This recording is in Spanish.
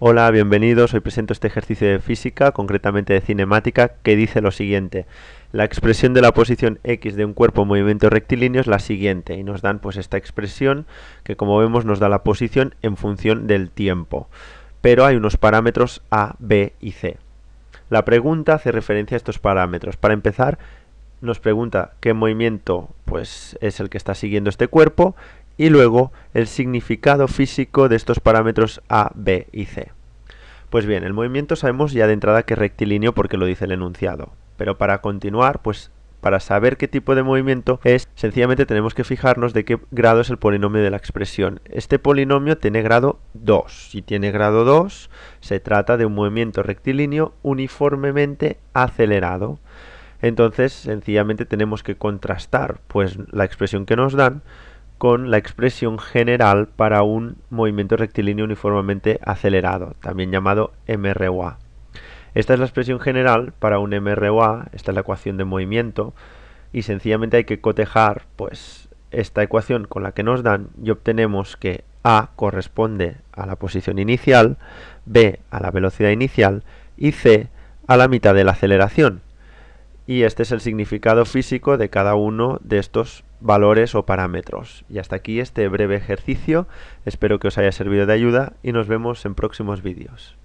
Hola, bienvenidos. Hoy presento este ejercicio de física, concretamente de cinemática, que dice lo siguiente. La expresión de la posición X de un cuerpo en movimiento rectilíneo es la siguiente y nos dan pues esta expresión que como vemos nos da la posición en función del tiempo. Pero hay unos parámetros A, B y C. La pregunta hace referencia a estos parámetros. Para empezar, nos pregunta qué movimiento pues es el que está siguiendo este cuerpo y luego el significado físico de estos parámetros A, B y C. Pues bien, el movimiento sabemos ya de entrada que es rectilíneo porque lo dice el enunciado, pero para continuar, pues para saber qué tipo de movimiento es, sencillamente tenemos que fijarnos de qué grado es el polinomio de la expresión. Este polinomio tiene grado 2. Si tiene grado 2, se trata de un movimiento rectilíneo uniformemente acelerado. Entonces, sencillamente tenemos que contrastar pues la expresión que nos dan con la expresión general para un movimiento rectilíneo uniformemente acelerado, también llamado MRUA. Esta es la expresión general para un MRUA, esta es la ecuación de movimiento, y sencillamente hay que cotejar pues, esta ecuación con la que nos dan y obtenemos que A corresponde a la posición inicial, B a la velocidad inicial y C a la mitad de la aceleración. Y este es el significado físico de cada uno de estos valores o parámetros. Y hasta aquí este breve ejercicio, espero que os haya servido de ayuda y nos vemos en próximos vídeos.